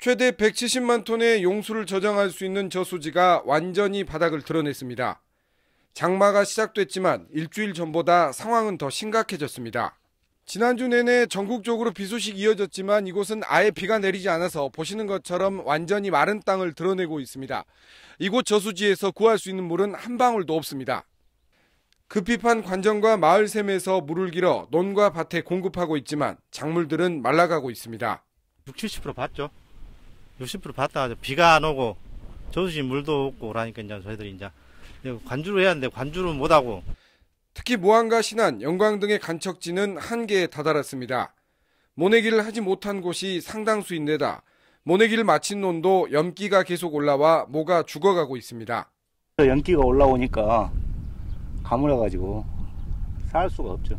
최대 170만 톤의 용수를 저장할 수 있는 저수지가 완전히 바닥을 드러냈습니다. 장마가 시작됐지만 일주일 전보다 상황은 더 심각해졌습니다. 지난주 내내 전국적으로 비 소식 이어졌지만 이곳은 아예 비가 내리지 않아서 보시는 것처럼 완전히 마른 땅을 드러내고 있습니다. 이곳 저수지에서 구할 수 있는 물은 한 방울도 없습니다. 급히 판 관정과 마을 샘에서 물을 길어 논과 밭에 공급하고 있지만 작물들은 말라가고 있습니다. 60, 70% 봤죠. 60% 받다가 비가 안 오고 저수지 물도 없고 그러니까 이제 저희들이 이제 관주를 해야 하는데 관주를 못 하고 특히 무안과 신안, 영광 등의 간척지는 한계에 다다랐습니다. 모내기를 하지 못한 곳이 상당수인데다 모내기를 마친 논도 염기가 계속 올라와 모가 죽어가고 있습니다. 염기가 올라오니까 가물어가지고 살 수가 없죠.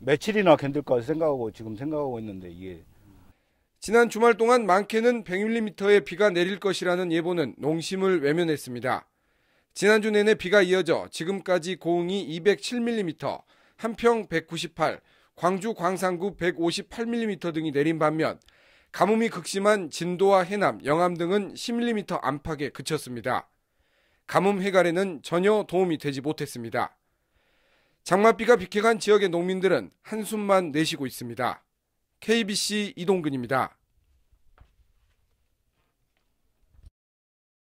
며칠이나 견딜까 생각하고 지금 생각하고 있는데 이게 지난 주말 동안 많게는 100mm의 비가 내릴 것이라는 예보는 농심을 외면했습니다. 지난주 내내 비가 이어져 지금까지 고흥이 207mm, 한평 198, 광주 광산구 158mm 등이 내린 반면 가뭄이 극심한 진도와 해남, 영암 등은 10mm 안팎에 그쳤습니다. 가뭄 해갈에는 전혀 도움이 되지 못했습니다. 장맛비가 비켜간 지역의 농민들은 한숨만 내쉬고 있습니다. KBC 이동근입니다.